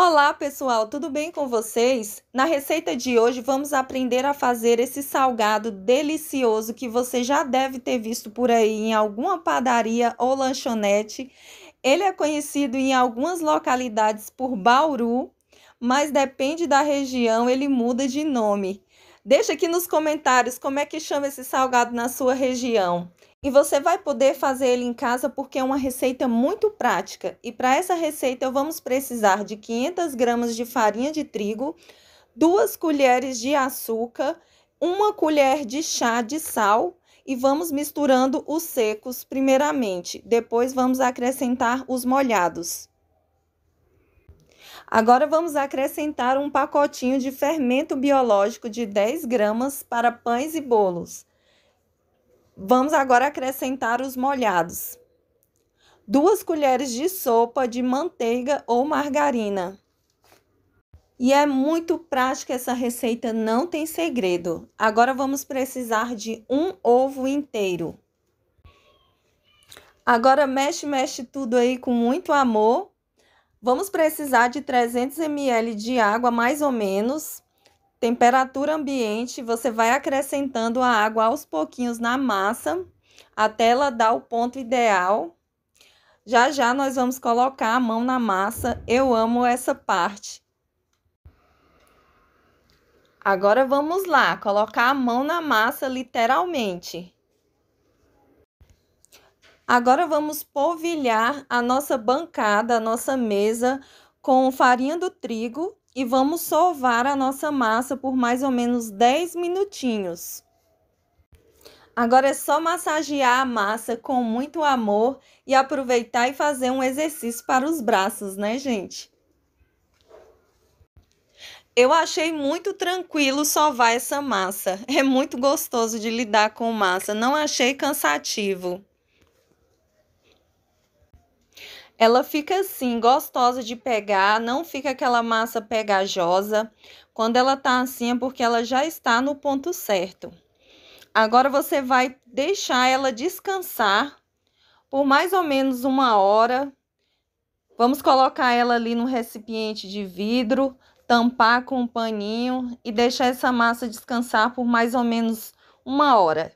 Olá pessoal, tudo bem com vocês? Na receita de hoje vamos aprender a fazer esse salgado delicioso que você já deve ter visto por aí em alguma padaria ou lanchonete. Ele é conhecido em algumas localidades por bauru, mas depende da região ele muda de nome. Deixa aqui nos comentários como é que chama esse salgado na sua região. E você vai poder fazer ele em casa porque é uma receita muito prática. E para essa receita vamos precisar de 500 gramas de farinha de trigo, duas colheres de açúcar, uma colher de chá de sal e vamos misturando os secos primeiramente. Depois vamos acrescentar os molhados. Agora vamos acrescentar um pacotinho de fermento biológico de 10 gramas para pães e bolos. Vamos agora acrescentar os molhados. Duas colheres de sopa de manteiga ou margarina. E é muito prática essa receita, não tem segredo. Agora vamos precisar de um ovo inteiro. Agora mexe, mexe tudo aí com muito amor. Vamos precisar de 300 ml de água, mais ou menos temperatura ambiente, você vai acrescentando a água aos pouquinhos na massa até ela dar o ponto ideal. Já já nós vamos colocar a mão na massa. Eu amo essa parte. Agora vamos lá, colocar a mão na massa literalmente. Agora vamos polvilhar a nossa bancada, a nossa mesa com farinha do trigo e vamos sovar a nossa massa por mais ou menos 10 minutinhos. Agora é só massagear a massa com muito amor e aproveitar e fazer um exercício para os braços, né, gente? Eu achei muito tranquilo sovar essa massa. É muito gostoso de lidar com massa, não achei cansativo. Ela fica assim, gostosa de pegar, não fica aquela massa pegajosa. Quando ela tá assim é porque ela já está no ponto certo. Agora você vai deixar ela descansar por mais ou menos uma hora. Vamos colocar ela ali no recipiente de vidro, tampar com um paninho e deixar essa massa descansar por mais ou menos uma hora.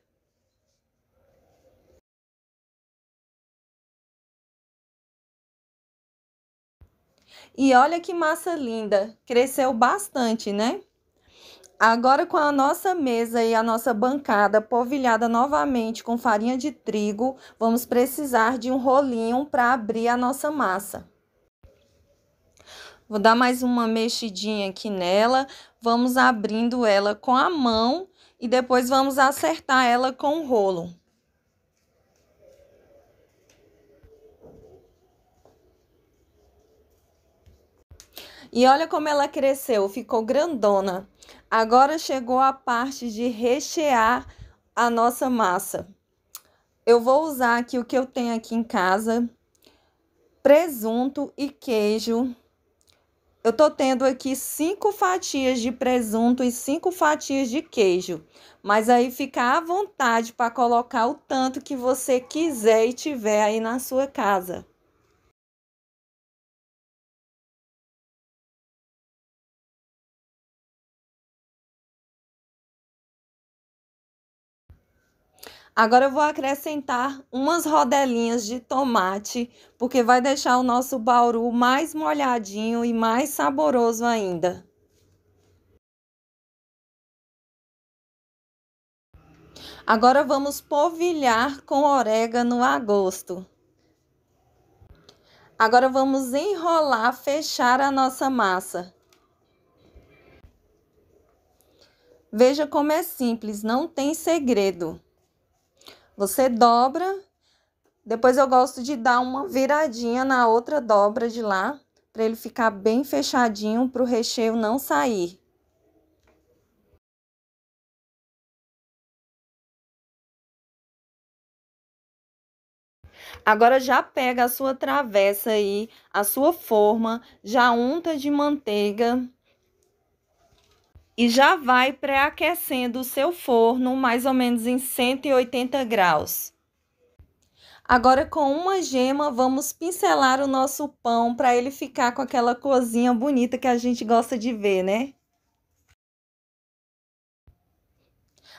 E olha que massa linda, cresceu bastante, né? Agora com a nossa mesa e a nossa bancada polvilhada novamente com farinha de trigo, vamos precisar de um rolinho para abrir a nossa massa. Vou dar mais uma mexidinha aqui nela, vamos abrindo ela com a mão e depois vamos acertar ela com o rolo. E olha como ela cresceu, ficou grandona. Agora chegou a parte de rechear a nossa massa. Eu vou usar aqui o que eu tenho aqui em casa: presunto e queijo. Eu tô tendo aqui cinco fatias de presunto e cinco fatias de queijo. Mas aí fica à vontade para colocar o tanto que você quiser e tiver aí na sua casa. Agora eu vou acrescentar umas rodelinhas de tomate, porque vai deixar o nosso bauru mais molhadinho e mais saboroso ainda. Agora vamos polvilhar com orégano a gosto. Agora vamos enrolar, fechar a nossa massa. Veja como é simples, não tem segredo. Você dobra, depois eu gosto de dar uma viradinha na outra dobra de lá, para ele ficar bem fechadinho, para o recheio não sair. Agora já pega a sua travessa aí, a sua forma, já unta de manteiga e já vai pré-aquecendo o seu forno mais ou menos em 180 graus. Agora com uma gema vamos pincelar o nosso pão para ele ficar com aquela corzinha bonita que a gente gosta de ver, né?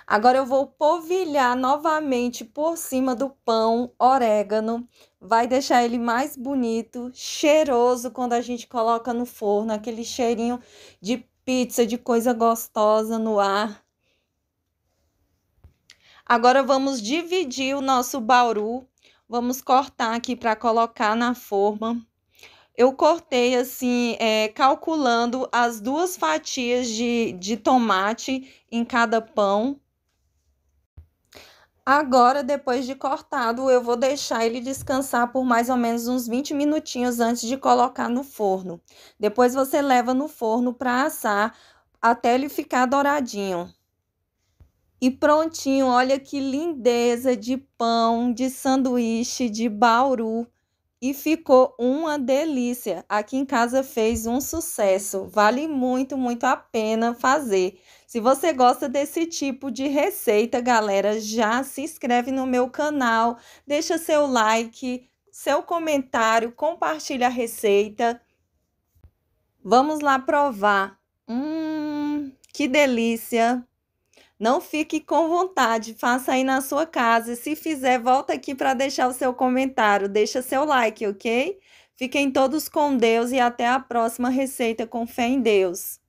Agora eu vou polvilhar novamente por cima do pão orégano. Vai deixar ele mais bonito, cheiroso quando a gente coloca no forno, aquele cheirinho de pizza, de coisa gostosa no ar. Agora vamos dividir o nosso bauru. Vamos cortar aqui para colocar na forma. Eu cortei assim, é, calculando as duas fatias de, de tomate em cada pão. Agora, depois de cortado, eu vou deixar ele descansar por mais ou menos uns 20 minutinhos antes de colocar no forno. Depois você leva no forno para assar até ele ficar douradinho. E prontinho, olha que lindeza de pão, de sanduíche, de bauru e ficou uma delícia. Aqui em casa fez um sucesso. Vale muito, muito a pena fazer. Se você gosta desse tipo de receita, galera, já se inscreve no meu canal, deixa seu like, seu comentário, compartilha a receita. Vamos lá provar. Hum, que delícia! Não fique com vontade, faça aí na sua casa. E se fizer, volta aqui para deixar o seu comentário, deixa seu like, ok? Fiquem todos com Deus e até a próxima receita com fé em Deus.